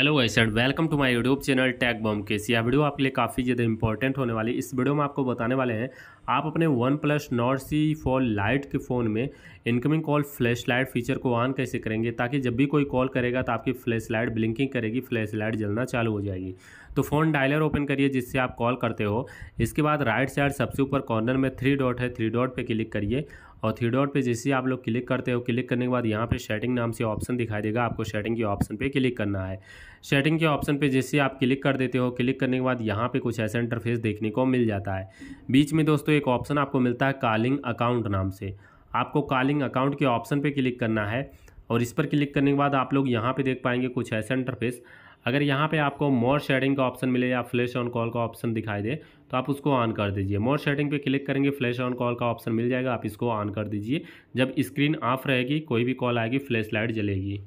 hello guys and welcome to my YouTube channel टैग बम केस यह वीडियो आपके लिए काफ़ी ज़्यादा इंपॉर्टेंट होने वाली इस वीडियो में आपको बताने वाले हैं आप अपने OnePlus Nord C four Lite के फ़ोन में incoming call flash light feature को ऑन कैसे करेंगे ताकि जब भी कोई कॉल करेगा तो आपकी फ्लैश लाइट ब्लिंकिंग करेगी फ्लैश लाइट जलना चालू हो जाएगी तो फ़ोन डायलर ओपन करिए जिससे आप कॉल करते हो इसके बाद राइट साइड सबसे ऊपर कॉर्नर में थ्री डॉट है थ्री डॉट पर क्लिक करिए और थ्री डॉट पे जैसे आप लोग क्लिक करते हो क्लिक करने के बाद यहाँ पे शेटिंग नाम से ऑप्शन दिखाई देगा आपको शेटिंग के ऑप्शन पे क्लिक करना है शेटिंग के ऑप्शन पे जैसे आप क्लिक कर देते हो क्लिक करने के बाद यहाँ पे कुछ ऐसा इंटरफेस देखने को मिल जाता है बीच में दोस्तों एक ऑप्शन आपको मिलता है कॉलिंग अकाउंट नाम से आपको कॉलिंग अकाउंट के ऑप्शन पर क्लिक करना है और इस पर क्लिक करने के बाद आप लोग यहाँ पर देख पाएंगे कुछ ऐसा इंटरफेस अगर यहाँ पे आपको मोर शेडिंग का ऑप्शन मिले या फ्लैश ऑन कॉल का ऑप्शन दिखाई दे तो आप उसको ऑन कर दीजिए मोर शेडिंग पे क्लिक करेंगे फ्लैश ऑन कॉल का ऑप्शन मिल जाएगा आप इसको ऑन कर दीजिए जब स्क्रीन ऑफ रहेगी कोई भी कॉल आएगी फ्लैश लाइट जलेगी